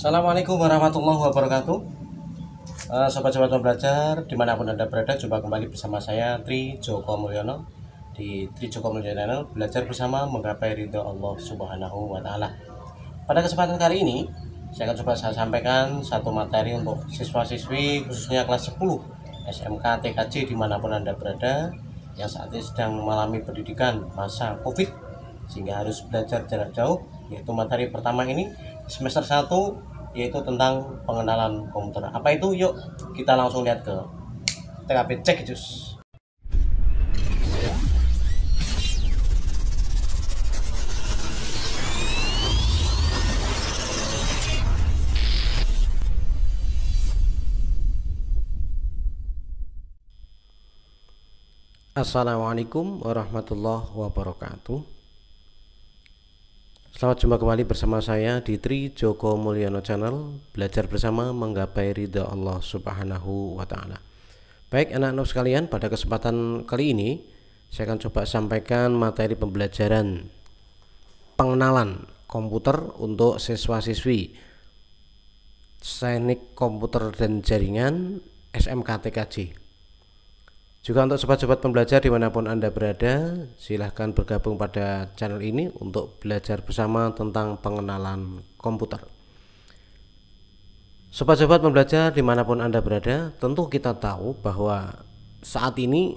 Assalamualaikum warahmatullahi wabarakatuh eh, Sobat-sobat pembelajar dimanapun anda berada jumpa kembali bersama saya Tri Joko Mulyono Di Tri Joko Mulyono Channel belajar bersama menggapai ridho Allah subhanahu wa ta'ala Pada kesempatan kali ini saya akan coba saya sampaikan satu materi untuk siswa-siswi khususnya kelas 10 SMK TKJ dimanapun anda berada yang saat ini sedang mengalami pendidikan masa COVID sehingga harus belajar jarak jauh yaitu materi pertama ini semester 1 yaitu tentang pengenalan komputer. Apa itu? Yuk kita langsung lihat ke TKP cek jus. Assalamualaikum warahmatullahi wabarakatuh Selamat jumpa kembali bersama saya di Tri Joko Mulyono Channel Belajar bersama menggapai ridha Allah subhanahu wa ta'ala Baik anak-anak sekalian pada kesempatan kali ini Saya akan coba sampaikan materi pembelajaran Pengenalan komputer untuk siswa-siswi Teknik komputer dan jaringan SMK TKJ. Juga untuk sobat-sobat pembelajar dimanapun Anda berada, silahkan bergabung pada channel ini untuk belajar bersama tentang pengenalan komputer. Sobat-sobat pembelajar dimanapun Anda berada, tentu kita tahu bahwa saat ini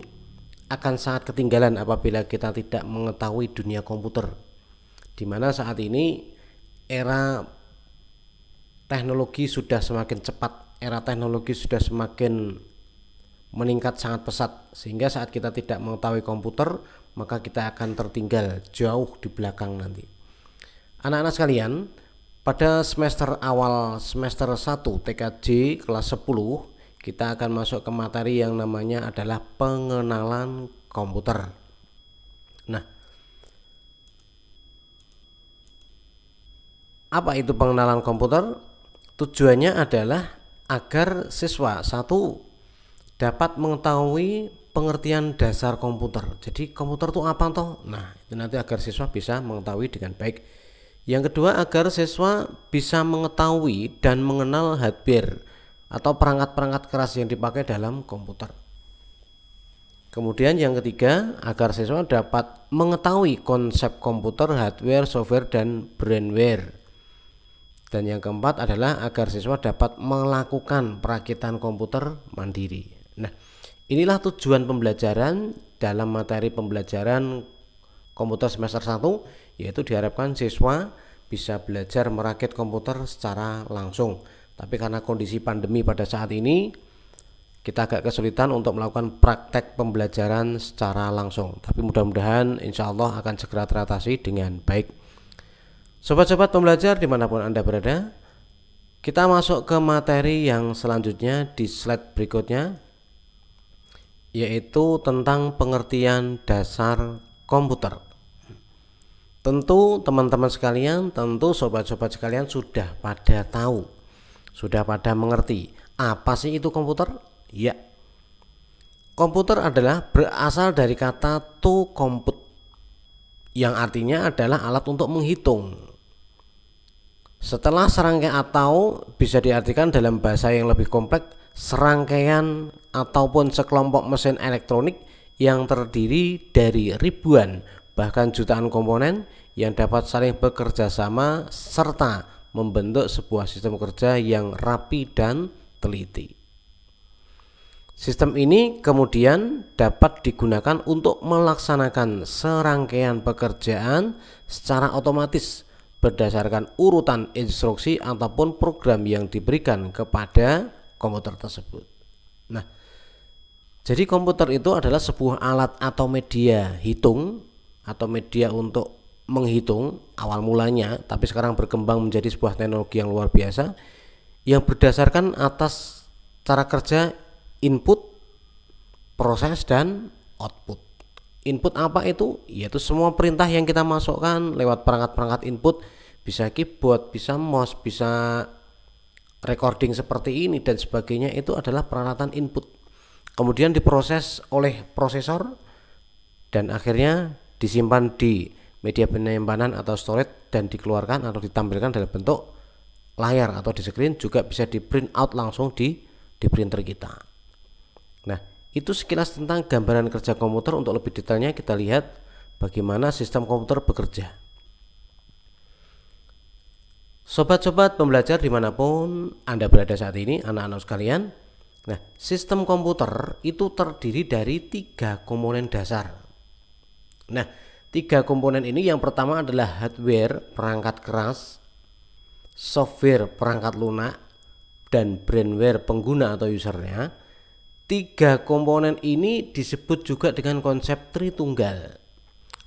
akan sangat ketinggalan apabila kita tidak mengetahui dunia komputer. Dimana saat ini era teknologi sudah semakin cepat, era teknologi sudah semakin meningkat sangat pesat sehingga saat kita tidak mengetahui komputer maka kita akan tertinggal jauh di belakang nanti. Anak-anak sekalian, pada semester awal semester 1 TKJ kelas 10 kita akan masuk ke materi yang namanya adalah pengenalan komputer. Nah, apa itu pengenalan komputer? Tujuannya adalah agar siswa satu dapat mengetahui pengertian dasar komputer. Jadi komputer itu apa toh? Nah, itu nanti agar siswa bisa mengetahui dengan baik. Yang kedua agar siswa bisa mengetahui dan mengenal hardware atau perangkat-perangkat keras yang dipakai dalam komputer. Kemudian yang ketiga agar siswa dapat mengetahui konsep komputer, hardware, software dan brandware. Dan yang keempat adalah agar siswa dapat melakukan perakitan komputer mandiri. Nah, inilah tujuan pembelajaran dalam materi pembelajaran komputer semester 1 yaitu diharapkan siswa bisa belajar merakit komputer secara langsung. Tapi karena kondisi pandemi pada saat ini kita agak kesulitan untuk melakukan praktek pembelajaran secara langsung. Tapi mudah-mudahan insya Allah akan segera teratasi dengan baik. Sobat-sobat pembelajar dimanapun Anda berada, kita masuk ke materi yang selanjutnya di slide berikutnya yaitu tentang pengertian dasar komputer. Tentu teman-teman sekalian, tentu sobat-sobat sekalian sudah pada tahu, sudah pada mengerti apa sih itu komputer? Ya. Komputer adalah berasal dari kata to compute yang artinya adalah alat untuk menghitung. Setelah serangkaian atau bisa diartikan dalam bahasa yang lebih kompleks serangkaian ataupun sekelompok mesin elektronik yang terdiri dari ribuan bahkan jutaan komponen yang dapat saling bekerja sama serta membentuk sebuah sistem kerja yang rapi dan teliti. Sistem ini kemudian dapat digunakan untuk melaksanakan serangkaian pekerjaan secara otomatis berdasarkan urutan instruksi ataupun program yang diberikan kepada komputer tersebut. Nah, jadi komputer itu adalah sebuah alat atau media hitung atau media untuk menghitung awal mulanya, tapi sekarang berkembang menjadi sebuah teknologi yang luar biasa yang berdasarkan atas cara kerja input, proses dan output. Input apa itu? Yaitu semua perintah yang kita masukkan lewat perangkat-perangkat input, bisa keyboard, bisa mouse, bisa recording seperti ini dan sebagainya itu adalah peralatan input. Kemudian diproses oleh prosesor dan akhirnya disimpan di media penyimpanan atau storage dan dikeluarkan atau ditampilkan dalam bentuk layar atau di screen juga bisa di print out langsung di di printer kita. Nah, itu sekilas tentang gambaran kerja komputer untuk lebih detailnya kita lihat bagaimana sistem komputer bekerja. Sobat-sobat pembelajar dimanapun Anda berada saat ini, anak-anak sekalian. Nah, sistem komputer itu terdiri dari tiga komponen dasar. Nah, tiga komponen ini yang pertama adalah hardware perangkat keras, software perangkat lunak, dan brandware pengguna atau usernya. Tiga komponen ini disebut juga dengan konsep tritunggal.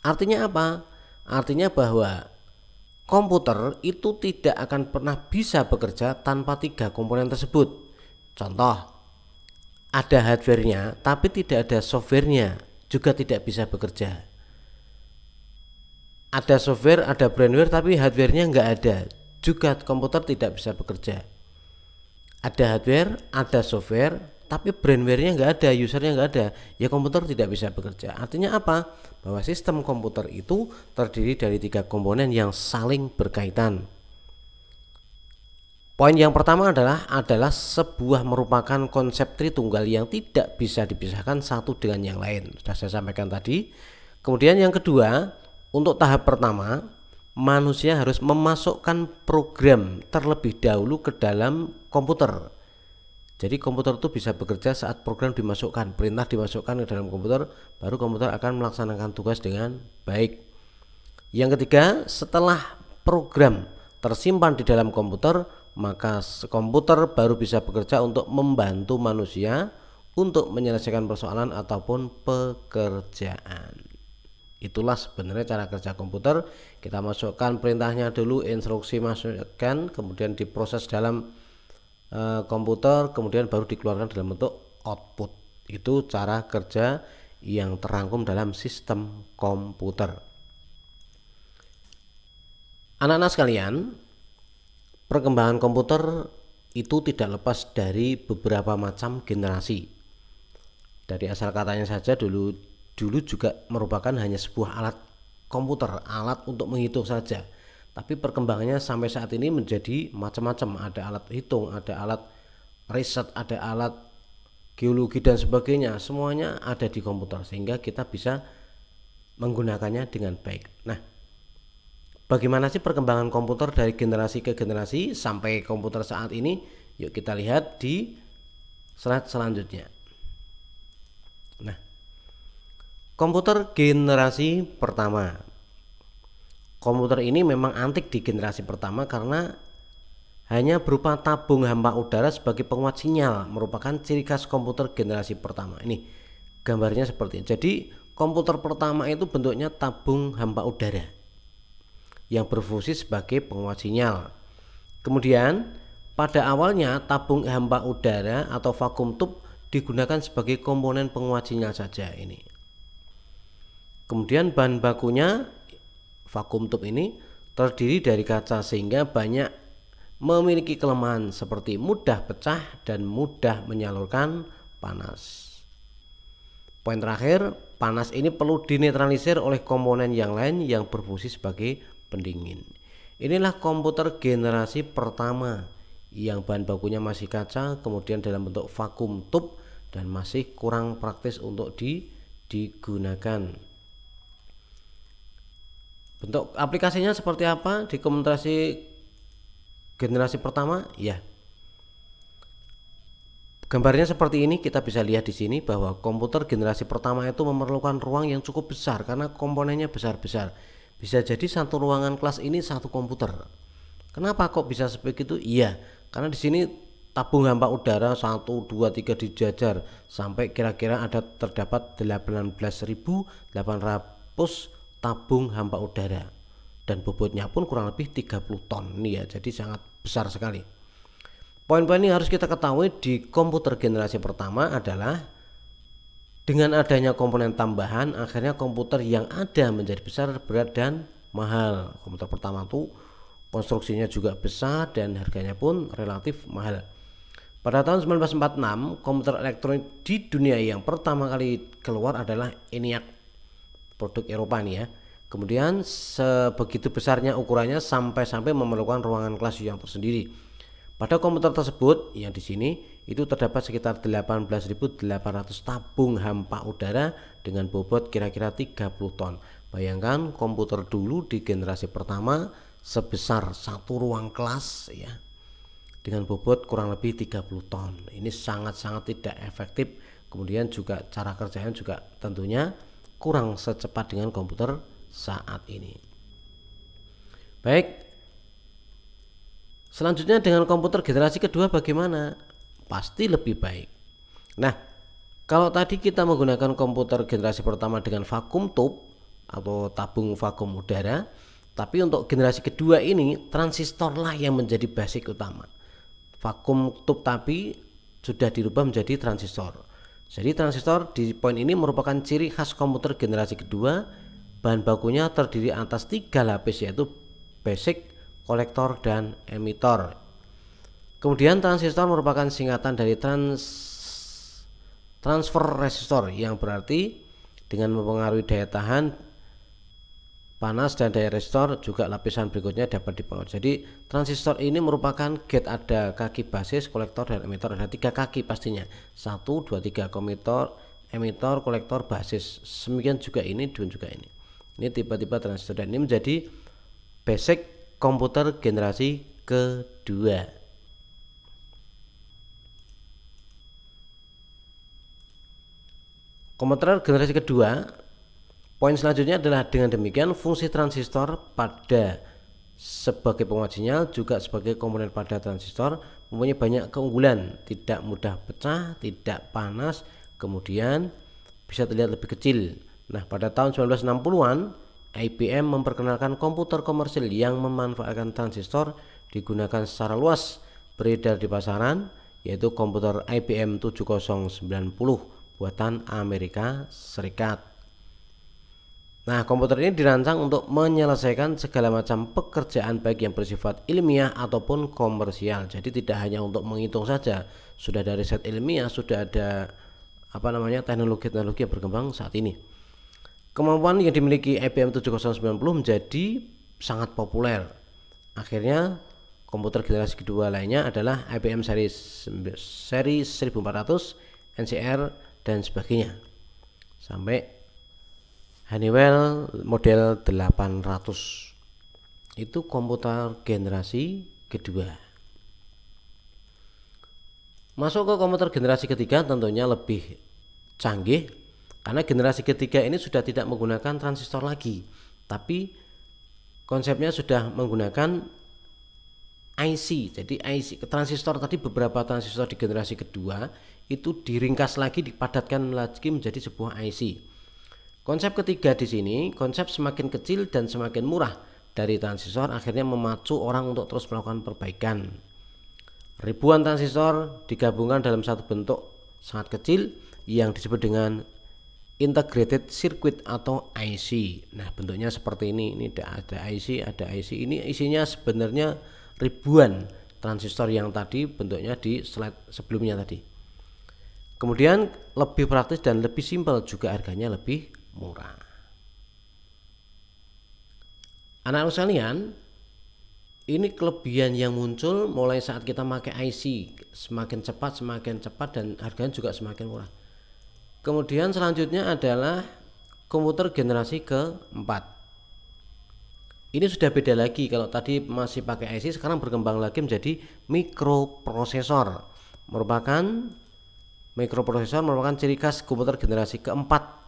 Artinya apa? Artinya bahwa Komputer itu tidak akan pernah bisa bekerja tanpa tiga komponen tersebut. Contoh, ada hardwarenya tapi tidak ada softwarenya juga tidak bisa bekerja. Ada software, ada brandware tapi hardwarenya nggak ada juga komputer tidak bisa bekerja. Ada hardware, ada software, tapi brandware-nya nggak ada, usernya nggak ada, ya komputer tidak bisa bekerja. Artinya apa? Bahwa sistem komputer itu terdiri dari tiga komponen yang saling berkaitan. Poin yang pertama adalah adalah sebuah merupakan konsep tritunggal yang tidak bisa dipisahkan satu dengan yang lain. Sudah saya sampaikan tadi. Kemudian yang kedua, untuk tahap pertama, manusia harus memasukkan program terlebih dahulu ke dalam komputer jadi komputer itu bisa bekerja saat program dimasukkan, perintah dimasukkan ke dalam komputer, baru komputer akan melaksanakan tugas dengan baik. Yang ketiga, setelah program tersimpan di dalam komputer, maka komputer baru bisa bekerja untuk membantu manusia untuk menyelesaikan persoalan ataupun pekerjaan. Itulah sebenarnya cara kerja komputer. Kita masukkan perintahnya dulu, instruksi masukkan, kemudian diproses dalam Eh, komputer kemudian baru dikeluarkan dalam bentuk output itu cara kerja yang terangkum dalam sistem komputer anak-anak sekalian perkembangan komputer itu tidak lepas dari beberapa macam generasi dari asal katanya saja dulu dulu juga merupakan hanya sebuah alat komputer alat untuk menghitung saja tapi perkembangannya sampai saat ini menjadi macam-macam. Ada alat hitung, ada alat riset, ada alat geologi dan sebagainya. Semuanya ada di komputer sehingga kita bisa menggunakannya dengan baik. Nah, bagaimana sih perkembangan komputer dari generasi ke generasi sampai komputer saat ini? Yuk kita lihat di slide selanjutnya. Nah, komputer generasi pertama komputer ini memang antik di generasi pertama karena hanya berupa tabung hampa udara sebagai penguat sinyal merupakan ciri khas komputer generasi pertama ini gambarnya seperti ini. jadi komputer pertama itu bentuknya tabung hampa udara yang berfungsi sebagai penguat sinyal kemudian pada awalnya tabung hampa udara atau vakum tube digunakan sebagai komponen penguat sinyal saja ini kemudian bahan bakunya vakum tube ini terdiri dari kaca sehingga banyak memiliki kelemahan seperti mudah pecah dan mudah menyalurkan panas. Poin terakhir, panas ini perlu dinetralisir oleh komponen yang lain yang berfungsi sebagai pendingin. Inilah komputer generasi pertama yang bahan bakunya masih kaca, kemudian dalam bentuk vakum tube dan masih kurang praktis untuk digunakan. Untuk aplikasinya seperti apa di komunikasi generasi pertama? Ya. Gambarnya seperti ini, kita bisa lihat di sini bahwa komputer generasi pertama itu memerlukan ruang yang cukup besar karena komponennya besar-besar. Bisa jadi satu ruangan kelas ini satu komputer. Kenapa kok bisa seperti itu? Iya, karena di sini tabung hampa udara 1, 2, 3 dijajar sampai kira-kira ada terdapat 18.800 tabung hampa udara dan bobotnya pun kurang lebih 30 ton nih ya jadi sangat besar sekali poin-poin ini harus kita ketahui di komputer generasi pertama adalah dengan adanya komponen tambahan akhirnya komputer yang ada menjadi besar berat dan mahal komputer pertama tuh konstruksinya juga besar dan harganya pun relatif mahal pada tahun 1946 komputer elektronik di dunia yang pertama kali keluar adalah ENIAC produk Eropa nih ya. Kemudian sebegitu besarnya ukurannya sampai-sampai memerlukan ruangan kelas yang tersendiri. Pada komputer tersebut yang di sini itu terdapat sekitar 18.800 tabung hampa udara dengan bobot kira-kira 30 ton. Bayangkan komputer dulu di generasi pertama sebesar satu ruang kelas ya dengan bobot kurang lebih 30 ton. Ini sangat-sangat tidak efektif. Kemudian juga cara kerjanya juga tentunya kurang secepat dengan komputer saat ini. Baik. Selanjutnya dengan komputer generasi kedua bagaimana? Pasti lebih baik. Nah, kalau tadi kita menggunakan komputer generasi pertama dengan vakum tube atau tabung vakum udara, tapi untuk generasi kedua ini transistorlah yang menjadi basic utama. Vakum tube tapi sudah dirubah menjadi transistor jadi transistor di poin ini merupakan ciri khas komputer generasi kedua. Bahan bakunya terdiri atas tiga lapis yaitu basic, kolektor, dan emitor. Kemudian transistor merupakan singkatan dari trans transfer resistor yang berarti dengan mempengaruhi daya tahan panas dan daya resistor juga lapisan berikutnya dapat dipengaruhi Jadi transistor ini merupakan gate ada kaki basis, kolektor dan emitor. Ada tiga kaki pastinya. Satu, dua, tiga komitor, emitor, kolektor, basis. Semikian juga ini dan juga ini. Ini tiba-tiba transistor dan ini menjadi basic komputer generasi kedua. Komputer generasi kedua Poin selanjutnya adalah dengan demikian fungsi transistor pada sebagai penguat sinyal juga sebagai komponen pada transistor mempunyai banyak keunggulan, tidak mudah pecah, tidak panas, kemudian bisa terlihat lebih kecil. Nah, pada tahun 1960-an IBM memperkenalkan komputer komersil yang memanfaatkan transistor digunakan secara luas beredar di pasaran yaitu komputer IBM 7090 buatan Amerika Serikat. Nah, komputer ini dirancang untuk menyelesaikan segala macam pekerjaan baik yang bersifat ilmiah ataupun komersial. Jadi tidak hanya untuk menghitung saja. Sudah dari riset ilmiah, sudah ada apa namanya teknologi-teknologi yang berkembang saat ini. Kemampuan yang dimiliki IBM 7090 menjadi sangat populer. Akhirnya komputer generasi kedua lainnya adalah IBM seri seri 1400, NCR dan sebagainya. Sampai Honeywell model 800 itu komputer generasi kedua masuk ke komputer generasi ketiga tentunya lebih canggih karena generasi ketiga ini sudah tidak menggunakan transistor lagi tapi konsepnya sudah menggunakan IC jadi IC transistor tadi beberapa transistor di generasi kedua itu diringkas lagi dipadatkan lagi menjadi sebuah IC Konsep ketiga di sini, konsep semakin kecil dan semakin murah dari transistor akhirnya memacu orang untuk terus melakukan perbaikan. Ribuan transistor digabungkan dalam satu bentuk sangat kecil yang disebut dengan integrated circuit atau IC. Nah, bentuknya seperti ini. Ini ada IC, ada IC. Ini isinya sebenarnya ribuan transistor yang tadi bentuknya di slide sebelumnya tadi. Kemudian lebih praktis dan lebih simpel juga harganya lebih murah. Anak-anak sekalian, ini kelebihan yang muncul mulai saat kita pakai IC semakin cepat semakin cepat dan harganya juga semakin murah. Kemudian selanjutnya adalah komputer generasi keempat. Ini sudah beda lagi kalau tadi masih pakai IC sekarang berkembang lagi menjadi mikroprosesor. Merupakan mikroprosesor merupakan ciri khas komputer generasi keempat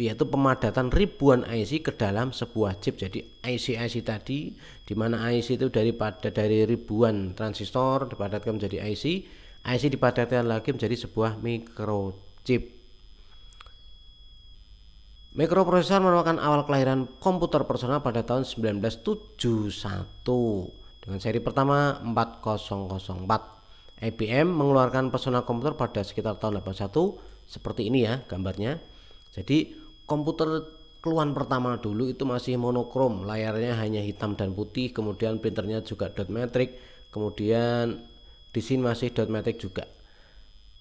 yaitu pemadatan ribuan IC ke dalam sebuah chip. Jadi IC-IC tadi di mana IC itu daripada dari ribuan transistor dipadatkan menjadi IC, IC dipadatkan lagi menjadi sebuah microchip. Mikroprosesor merupakan awal kelahiran komputer personal pada tahun 1971 dengan seri pertama 4004. IBM mengeluarkan personal komputer pada sekitar tahun 81 seperti ini ya gambarnya. Jadi komputer keluhan pertama dulu itu masih monokrom, layarnya hanya hitam dan putih, kemudian printernya juga dot matrix, kemudian di sini masih dot matrix juga.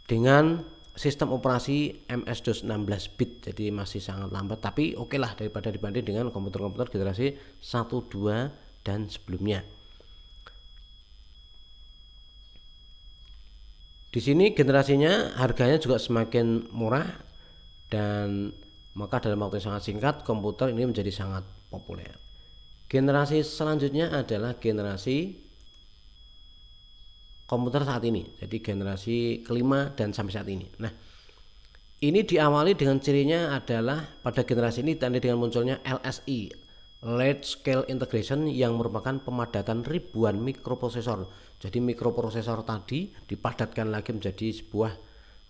Dengan sistem operasi MS-DOS 16 bit, jadi masih sangat lambat, tapi oke okay lah daripada dibanding dengan komputer-komputer generasi 1, 2, dan sebelumnya. Di sini generasinya harganya juga semakin murah dan maka dalam waktu yang sangat singkat komputer ini menjadi sangat populer. Generasi selanjutnya adalah generasi komputer saat ini. Jadi generasi kelima dan sampai saat ini. Nah, ini diawali dengan cirinya adalah pada generasi ini tanda dengan munculnya LSI, large scale integration yang merupakan pemadatan ribuan mikroprosesor. Jadi mikroprosesor tadi dipadatkan lagi menjadi sebuah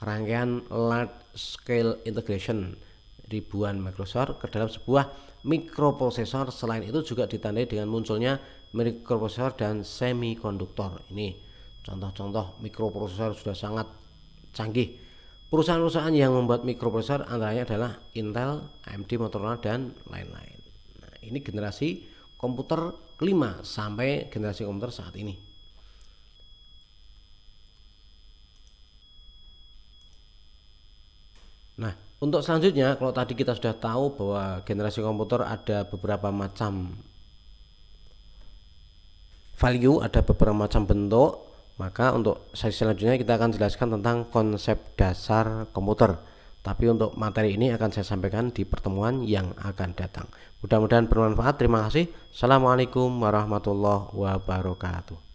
rangkaian large scale integration ribuan mikrosor ke dalam sebuah mikroprosesor. Selain itu juga ditandai dengan munculnya mikroprosesor dan semikonduktor. Ini contoh-contoh mikroprosesor sudah sangat canggih. Perusahaan-perusahaan yang membuat mikroprosesor antaranya adalah Intel, AMD, Motorola dan lain-lain. Nah, ini generasi komputer kelima sampai generasi komputer saat ini. Nah, untuk selanjutnya, kalau tadi kita sudah tahu bahwa generasi komputer ada beberapa macam value, ada beberapa macam bentuk, maka untuk sesi selanjutnya kita akan jelaskan tentang konsep dasar komputer. Tapi untuk materi ini akan saya sampaikan di pertemuan yang akan datang. Mudah-mudahan bermanfaat. Terima kasih. Assalamualaikum warahmatullahi wabarakatuh.